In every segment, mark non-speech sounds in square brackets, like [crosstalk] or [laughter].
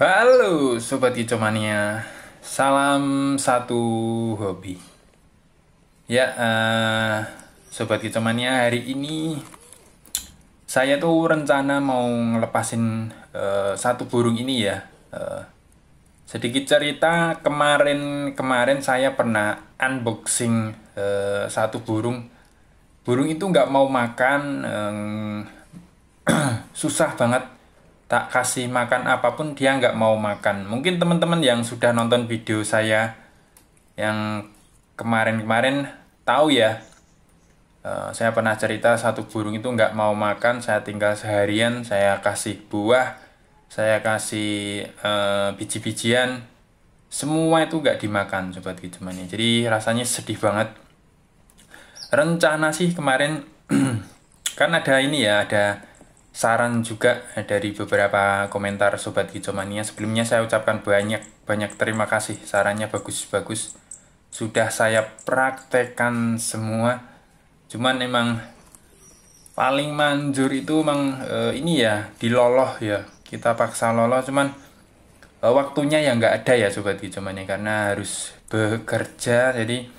Halo Sobat Kicomania Salam satu hobi Ya uh, Sobat Kicomania hari ini Saya tuh rencana mau ngelepasin uh, satu burung ini ya uh, Sedikit cerita kemarin-kemarin saya pernah unboxing uh, satu burung Burung itu nggak mau makan uh, [clears throat] Susah banget tak kasih makan apapun dia nggak mau makan mungkin teman-teman yang sudah nonton video saya yang kemarin-kemarin tahu ya eh, saya pernah cerita satu burung itu nggak mau makan saya tinggal seharian saya kasih buah saya kasih uh, biji-bijian semua itu nggak dimakan sobat ini ya. jadi rasanya sedih banget rencana sih kemarin [clears throat] kan ada ini ya ada saran juga eh, dari beberapa komentar Sobat Gijomania. Sebelumnya saya ucapkan banyak-banyak terima kasih. Sarannya bagus-bagus. Sudah saya praktekkan semua. Cuman emang paling manjur itu emang e, ini ya, diloloh ya. Kita paksa loloh cuman e, waktunya ya nggak ada ya Sobat Gijomania karena harus bekerja. Jadi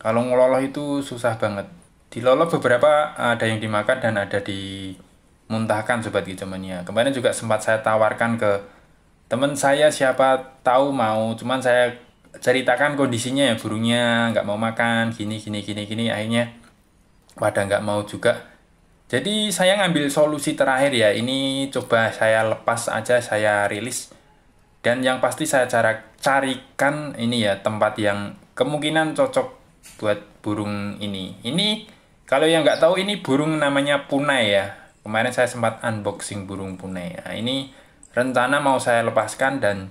kalau ngeloloh itu susah banget. Diloloh beberapa ada yang dimakan dan ada di muntahkan sobat kicomania. Kemarin juga sempat saya tawarkan ke teman saya siapa tahu mau, cuman saya ceritakan kondisinya ya burungnya nggak mau makan gini gini gini gini akhirnya pada nggak mau juga. Jadi saya ngambil solusi terakhir ya ini coba saya lepas aja saya rilis dan yang pasti saya cara carikan ini ya tempat yang kemungkinan cocok buat burung ini. Ini kalau yang nggak tahu ini burung namanya punai ya Kemarin saya sempat unboxing burung punai. Nah, ini rencana mau saya lepaskan dan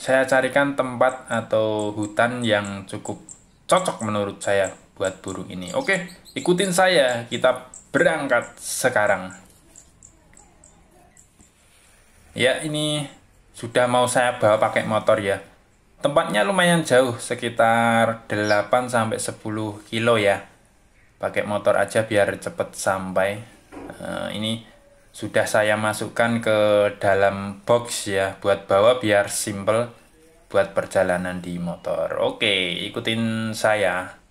saya carikan tempat atau hutan yang cukup cocok menurut saya buat burung ini. Oke, ikutin saya. Kita berangkat sekarang. Ya, ini sudah mau saya bawa pakai motor ya. Tempatnya lumayan jauh, sekitar 8 10 kilo ya. Pakai motor aja biar cepet sampai. Eh, ini sudah saya masukkan ke dalam box ya buat bawa biar simple buat perjalanan di motor oke ikutin saya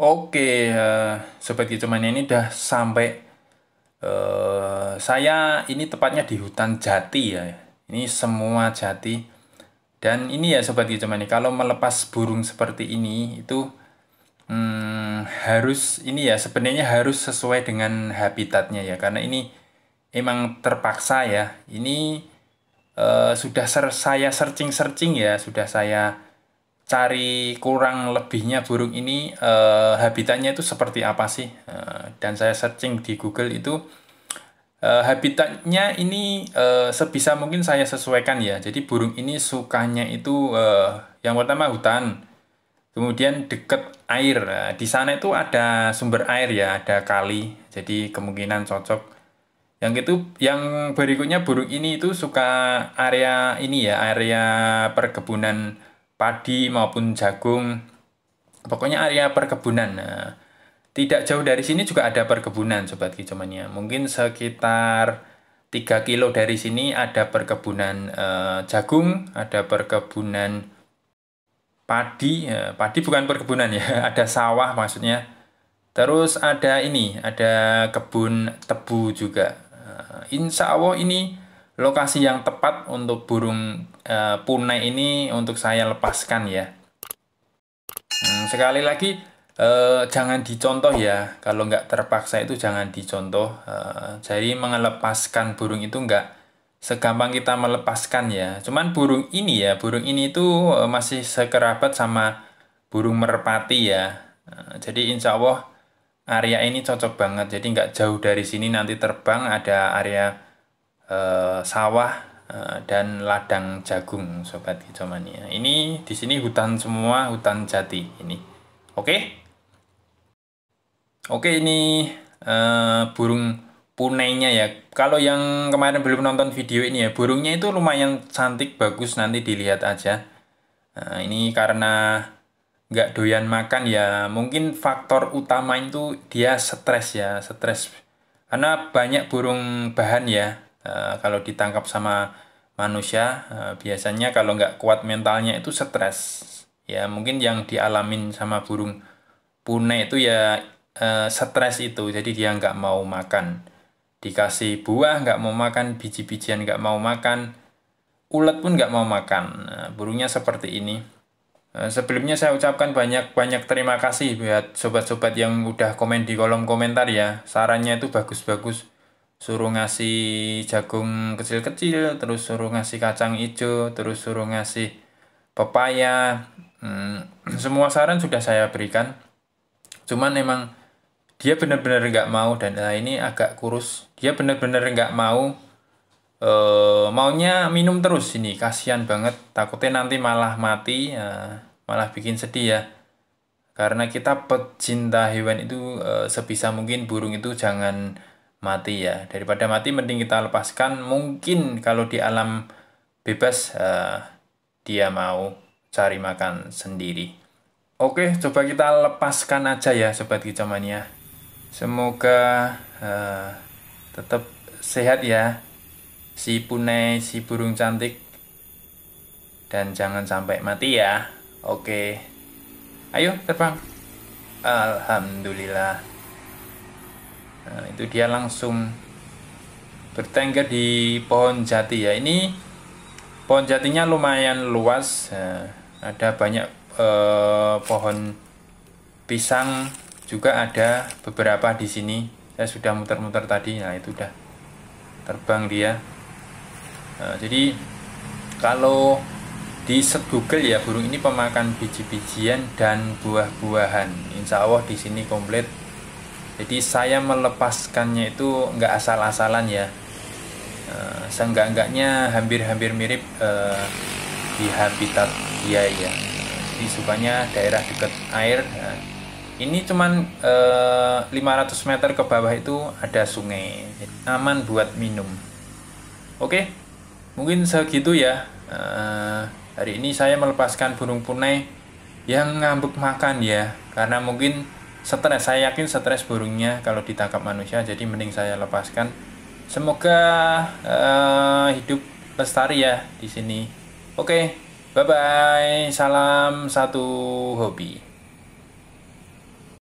Oke, eh, sobat kicauan ini udah sampai uh, saya ini tepatnya di hutan jati ya. Ini semua jati. Dan ini ya sobat kicauan ini kalau melepas burung seperti ini itu hmm, harus ini ya sebenarnya harus sesuai dengan habitatnya ya karena ini emang terpaksa ya. Ini uh, sudah ser saya searching-searching ya, sudah saya cari kurang lebihnya burung ini uh, habitatnya itu seperti apa sih uh, dan saya searching di Google itu uh, habitatnya ini uh, sebisa mungkin saya sesuaikan ya jadi burung ini sukanya itu uh, yang pertama hutan kemudian dekat air uh, di sana itu ada sumber air ya ada kali jadi kemungkinan cocok yang itu yang berikutnya burung ini itu suka area ini ya area perkebunan padi maupun jagung pokoknya area perkebunan nah tidak jauh dari sini juga ada perkebunan sobat kicomania ya. mungkin sekitar 3 kilo dari sini ada perkebunan eh, jagung ada perkebunan padi eh, padi bukan perkebunan ya [laughs] ada sawah maksudnya terus ada ini ada kebun tebu juga eh, insya Allah ini lokasi yang tepat untuk burung e, punai ini untuk saya lepaskan ya. Hmm, sekali lagi e, jangan dicontoh ya, kalau nggak terpaksa itu jangan dicontoh. e, jadi melepaskan burung itu nggak segampang kita melepaskan ya. Cuman burung ini ya, burung ini itu masih sekerabat sama burung merpati ya. Jadi insya Allah area ini cocok banget. Jadi nggak jauh dari sini nanti terbang ada area Eh, sawah eh, dan ladang jagung sobat kicomania. Ini di sini hutan semua, hutan jati ini. Oke. Okay? Oke, okay, ini eh, burung punainya ya. Kalau yang kemarin belum nonton video ini ya, burungnya itu lumayan cantik, bagus nanti dilihat aja. ini karena nggak doyan makan ya mungkin faktor utama itu dia stres ya stres karena banyak burung bahan ya Eh, kalau ditangkap sama manusia eh, biasanya kalau nggak kuat mentalnya itu stres ya mungkin yang dialamin sama burung punai itu ya eh, stres itu jadi dia nggak mau makan dikasih buah nggak mau makan biji-bijian nggak mau makan ulat pun nggak mau makan burungnya seperti ini Sebelumnya saya ucapkan banyak-banyak terima kasih buat sobat-sobat yang udah komen di kolom komentar ya. Sarannya itu bagus-bagus suruh ngasih jagung kecil-kecil terus suruh ngasih kacang hijau terus suruh ngasih pepaya hmm, [clears throat] semua saran sudah saya berikan cuman emang dia benar-benar nggak mau dan nah ini agak kurus dia benar-benar nggak mau e, maunya minum terus ini kasihan banget takutnya nanti malah mati ya, malah bikin sedih ya karena kita pecinta hewan itu e, sebisa mungkin burung itu jangan mati ya daripada mati mending kita lepaskan mungkin kalau di alam bebas uh, dia mau cari makan sendiri oke coba kita lepaskan aja ya sobat kicamania semoga uh, tetap sehat ya si punai si burung cantik dan jangan sampai mati ya oke ayo terbang alhamdulillah nah, itu dia langsung bertengger di pohon jati ya ini pohon jatinya lumayan luas nah, ada banyak eh, pohon pisang juga ada beberapa di sini saya sudah muter-muter tadi nah itu udah terbang dia nah, jadi kalau di set Google ya burung ini pemakan biji-bijian dan buah-buahan Insya Allah di sini komplit jadi saya melepaskannya itu nggak asal-asalan ya e, seenggak-enggaknya hampir-hampir mirip e, di habitat dia ya jadi sukanya daerah dekat air e, ini cuman e, eh, 500 meter ke bawah itu ada sungai aman buat minum oke mungkin segitu ya e, hari ini saya melepaskan burung punai yang ngambek makan ya karena mungkin stres saya yakin stres burungnya kalau ditangkap manusia jadi mending saya lepaskan semoga uh, hidup lestari ya di sini oke okay, bye bye salam satu hobi